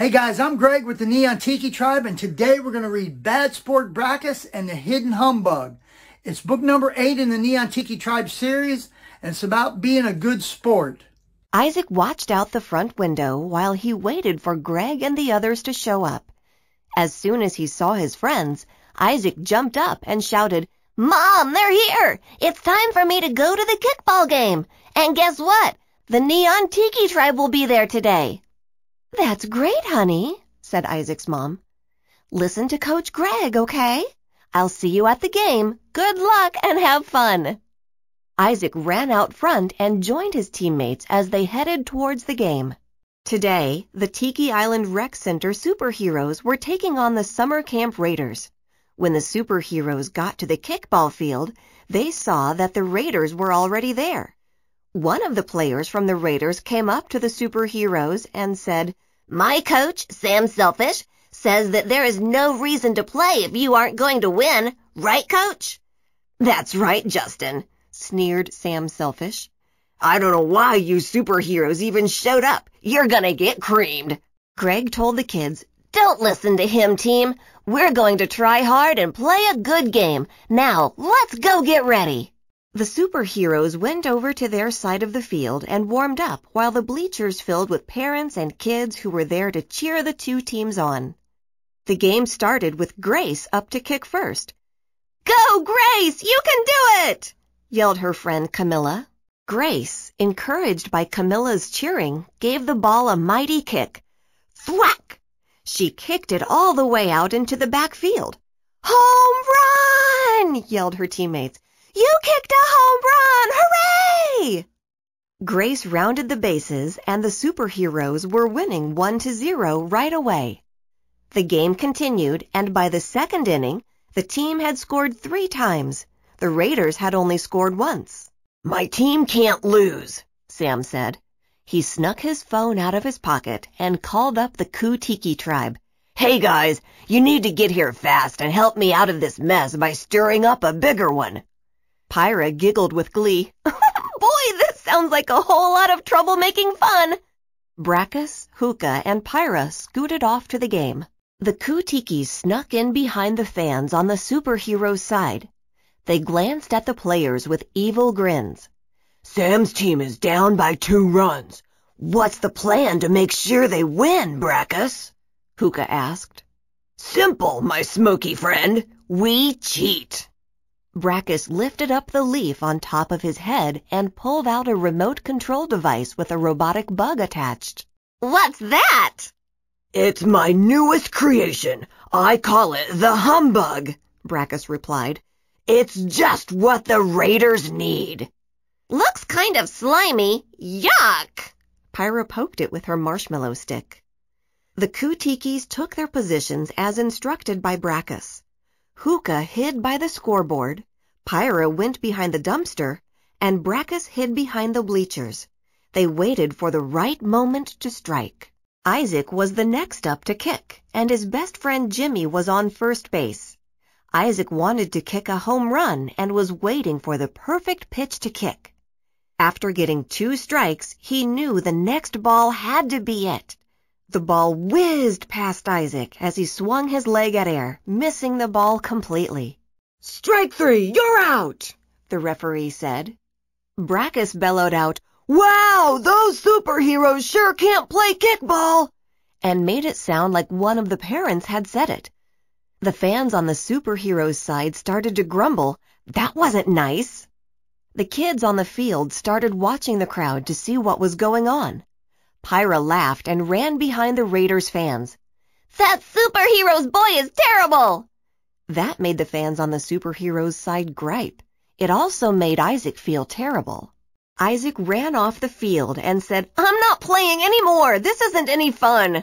Hey guys, I'm Greg with the Neon Tiki Tribe, and today we're going to read Bad Sport Brackus and the Hidden Humbug. It's book number eight in the Neon Tiki Tribe series, and it's about being a good sport. Isaac watched out the front window while he waited for Greg and the others to show up. As soon as he saw his friends, Isaac jumped up and shouted, Mom, they're here! It's time for me to go to the kickball game! And guess what? The Neon Tiki Tribe will be there today! That's great, honey, said Isaac's mom. Listen to Coach Greg, okay? I'll see you at the game. Good luck and have fun. Isaac ran out front and joined his teammates as they headed towards the game. Today, the Tiki Island Rec Center superheroes were taking on the Summer Camp Raiders. When the superheroes got to the kickball field, they saw that the Raiders were already there. One of the players from the Raiders came up to the superheroes and said, my coach, Sam Selfish, says that there is no reason to play if you aren't going to win, right, coach? That's right, Justin, sneered Sam Selfish. I don't know why you superheroes even showed up. You're gonna get creamed. Greg told the kids, Don't listen to him, team. We're going to try hard and play a good game. Now, let's go get ready. The superheroes went over to their side of the field and warmed up while the bleachers filled with parents and kids who were there to cheer the two teams on. The game started with Grace up to kick first. Go, Grace! You can do it! yelled her friend Camilla. Grace, encouraged by Camilla's cheering, gave the ball a mighty kick. Thwack! She kicked it all the way out into the back field. Home run! yelled her teammates. You kicked a home run! Hooray! Grace rounded the bases, and the superheroes were winning 1 to 0 right away. The game continued, and by the second inning, the team had scored three times. The Raiders had only scored once. My team can't lose, Sam said. He snuck his phone out of his pocket and called up the Kutiki tribe. Hey guys, you need to get here fast and help me out of this mess by stirring up a bigger one. Pyra giggled with glee. Boy, this sounds like a whole lot of trouble making fun. Brackus, Hookah, and Pyra scooted off to the game. The Kootikis snuck in behind the fans on the superhero's side. They glanced at the players with evil grins. Sam's team is down by two runs. What's the plan to make sure they win, Brackus? Hookah asked. Simple, my smoky friend. We cheat. Brachus lifted up the leaf on top of his head and pulled out a remote control device with a robotic bug attached. What's that? It's my newest creation. I call it the Humbug, Brachus replied. It's just what the raiders need. Looks kind of slimy. Yuck! Pyra poked it with her marshmallow stick. The Kutikis took their positions as instructed by Brachus. Hookah hid by the scoreboard, Pyra went behind the dumpster, and Brackus hid behind the bleachers. They waited for the right moment to strike. Isaac was the next up to kick, and his best friend Jimmy was on first base. Isaac wanted to kick a home run and was waiting for the perfect pitch to kick. After getting two strikes, he knew the next ball had to be it. The ball whizzed past Isaac as he swung his leg at air, missing the ball completely. Strike three, you're out, the referee said. Brackus bellowed out, Wow, those superheroes sure can't play kickball! and made it sound like one of the parents had said it. The fans on the superheroes side started to grumble, That wasn't nice. The kids on the field started watching the crowd to see what was going on. Pyra laughed and ran behind the Raiders fans. That superhero's boy is terrible! That made the fans on the superhero's side gripe. It also made Isaac feel terrible. Isaac ran off the field and said, I'm not playing anymore. This isn't any fun.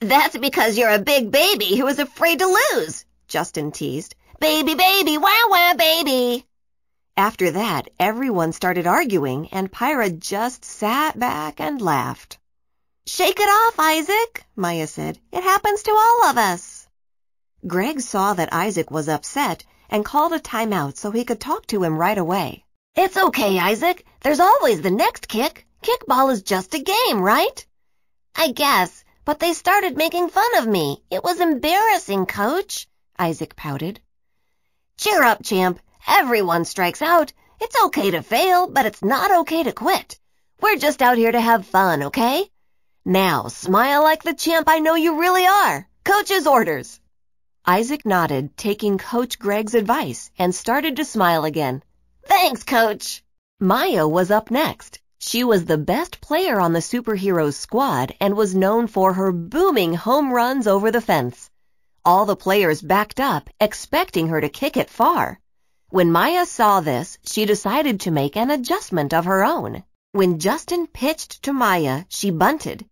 That's because you're a big baby who is afraid to lose, Justin teased. Baby, baby, wow, wow, baby. After that, everyone started arguing, and Pyra just sat back and laughed. Shake it off, Isaac, Maya said. It happens to all of us. Greg saw that Isaac was upset and called a timeout so he could talk to him right away. It's okay, Isaac. There's always the next kick. Kickball is just a game, right? I guess, but they started making fun of me. It was embarrassing, coach, Isaac pouted. Cheer up, champ. Everyone strikes out. It's okay to fail, but it's not okay to quit. We're just out here to have fun, okay? Now, smile like the champ I know you really are. Coach's orders. Isaac nodded, taking Coach Greg's advice, and started to smile again. Thanks, Coach. Maya was up next. She was the best player on the superheroes squad and was known for her booming home runs over the fence. All the players backed up, expecting her to kick it far. When Maya saw this, she decided to make an adjustment of her own. When Justin pitched to Maya, she bunted,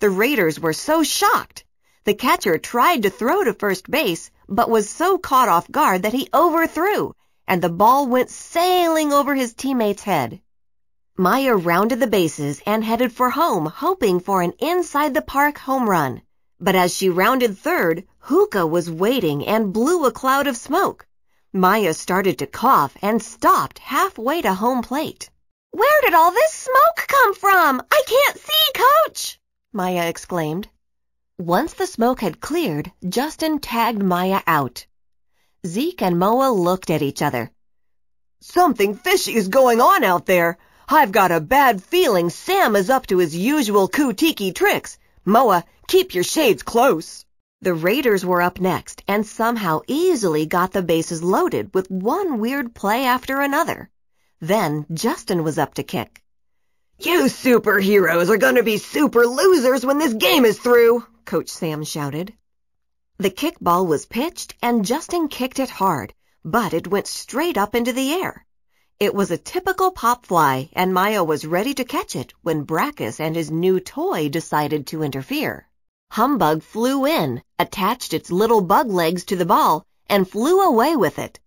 the Raiders were so shocked. The catcher tried to throw to first base, but was so caught off guard that he overthrew, and the ball went sailing over his teammate's head. Maya rounded the bases and headed for home, hoping for an inside the park home run. But as she rounded third, Hookah was waiting and blew a cloud of smoke. Maya started to cough and stopped halfway to home plate. Where did all this smoke come from? I can't see, coach! Maya exclaimed. Once the smoke had cleared, Justin tagged Maya out. Zeke and Moa looked at each other. Something fishy is going on out there. I've got a bad feeling Sam is up to his usual kutiki tricks. Moa, keep your shades close. The Raiders were up next and somehow easily got the bases loaded with one weird play after another. Then Justin was up to kick. You superheroes are gonna be super losers when this game is through, Coach Sam shouted. The kickball was pitched and Justin kicked it hard, but it went straight up into the air. It was a typical pop fly, and Maya was ready to catch it when Brackus and his new toy decided to interfere. Humbug flew in, attached its little bug legs to the ball, and flew away with it,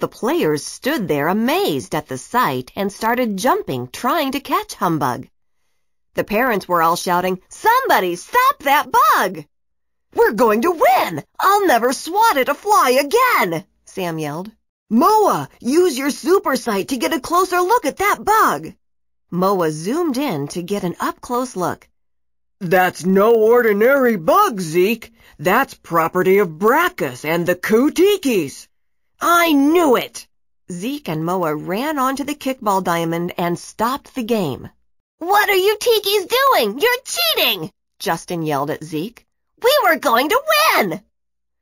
the players stood there amazed at the sight and started jumping, trying to catch Humbug. The parents were all shouting, Somebody stop that bug! We're going to win! I'll never swat at a fly again! Sam yelled. Moa, use your super sight to get a closer look at that bug! Moa zoomed in to get an up-close look. That's no ordinary bug, Zeke. That's property of Brachus and the Kootikis. I knew it! Zeke and Moa ran onto the kickball diamond and stopped the game. What are you Tikis doing? You're cheating! Justin yelled at Zeke. We were going to win!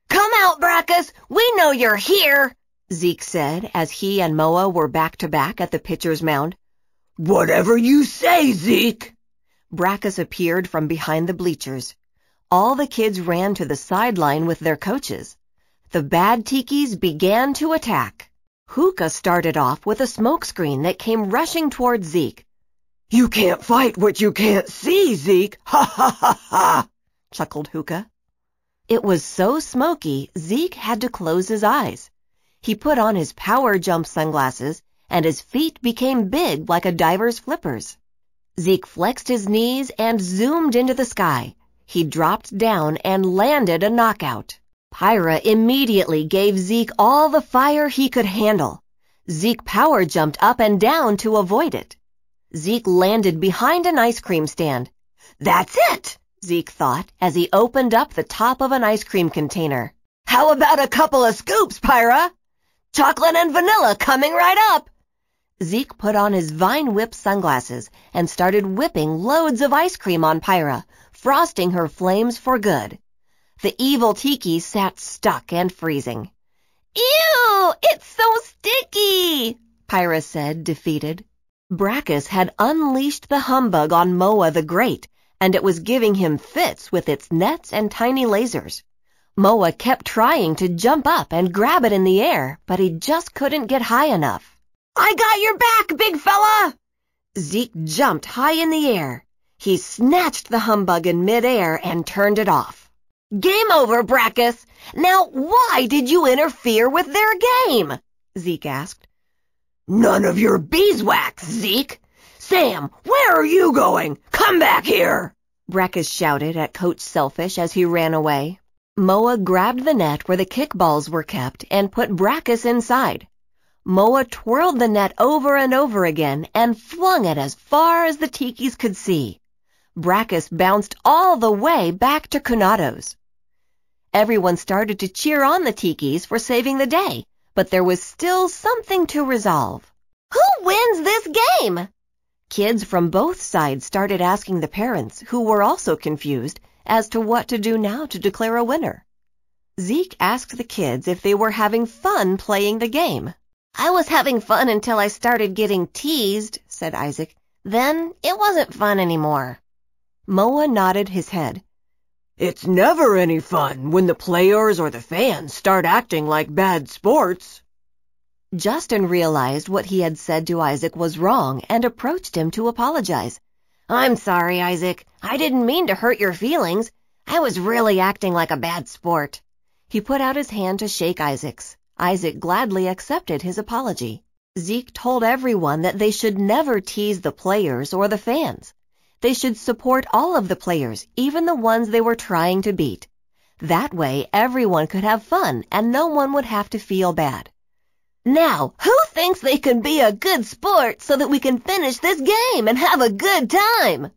Come out, Brackus! We know you're here! Zeke said as he and Moa were back to back at the pitcher's mound. Whatever you say, Zeke! Brackus appeared from behind the bleachers. All the kids ran to the sideline with their coaches the bad tikis began to attack. Hookah started off with a smokescreen that came rushing toward Zeke. You can't fight what you can't see, Zeke! Ha ha ha ha! chuckled Hookah. It was so smoky, Zeke had to close his eyes. He put on his power jump sunglasses, and his feet became big like a diver's flippers. Zeke flexed his knees and zoomed into the sky. He dropped down and landed a knockout. Pyra immediately gave Zeke all the fire he could handle. Zeke power jumped up and down to avoid it. Zeke landed behind an ice cream stand. That's it, Zeke thought as he opened up the top of an ice cream container. How about a couple of scoops, Pyra? Chocolate and vanilla coming right up. Zeke put on his vine whip sunglasses and started whipping loads of ice cream on Pyra, frosting her flames for good. The evil Tiki sat stuck and freezing. Ew! It's so sticky! Pyra said, defeated. Brachus had unleashed the humbug on Moa the Great, and it was giving him fits with its nets and tiny lasers. Moa kept trying to jump up and grab it in the air, but he just couldn't get high enough. I got your back, big fella! Zeke jumped high in the air. He snatched the humbug in midair and turned it off. Game over, Brackus! Now, why did you interfere with their game? Zeke asked. None of your beeswax, Zeke! Sam, where are you going? Come back here! Brackus shouted at Coach Selfish as he ran away. Moa grabbed the net where the kickballs were kept and put Brackus inside. Moa twirled the net over and over again and flung it as far as the tikis could see. Brackus bounced all the way back to Kunado's. Everyone started to cheer on the Tikis for saving the day, but there was still something to resolve. Who wins this game? Kids from both sides started asking the parents, who were also confused, as to what to do now to declare a winner. Zeke asked the kids if they were having fun playing the game. I was having fun until I started getting teased, said Isaac. Then it wasn't fun anymore. Moa nodded his head. It's never any fun when the players or the fans start acting like bad sports. Justin realized what he had said to Isaac was wrong and approached him to apologize. I'm sorry, Isaac. I didn't mean to hurt your feelings. I was really acting like a bad sport. He put out his hand to shake Isaac's. Isaac gladly accepted his apology. Zeke told everyone that they should never tease the players or the fans. They should support all of the players, even the ones they were trying to beat. That way, everyone could have fun and no one would have to feel bad. Now, who thinks they can be a good sport so that we can finish this game and have a good time?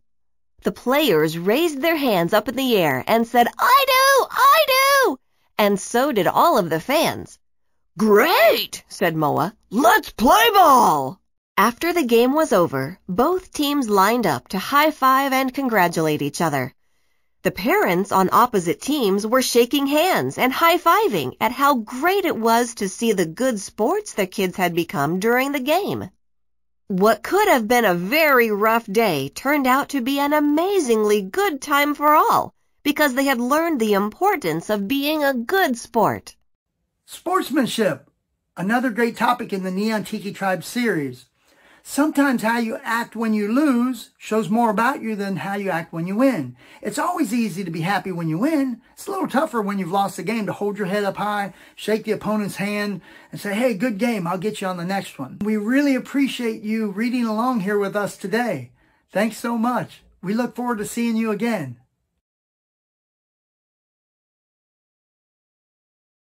The players raised their hands up in the air and said, I do! I do! And so did all of the fans. Great, said Moa. Let's play ball! After the game was over, both teams lined up to high five and congratulate each other. The parents on opposite teams were shaking hands and high fiving at how great it was to see the good sports their kids had become during the game. What could have been a very rough day turned out to be an amazingly good time for all because they had learned the importance of being a good sport. Sportsmanship, another great topic in the Neon Tiki Tribe series. Sometimes how you act when you lose shows more about you than how you act when you win. It's always easy to be happy when you win. It's a little tougher when you've lost the game to hold your head up high, shake the opponent's hand, and say, hey, good game, I'll get you on the next one. We really appreciate you reading along here with us today. Thanks so much. We look forward to seeing you again.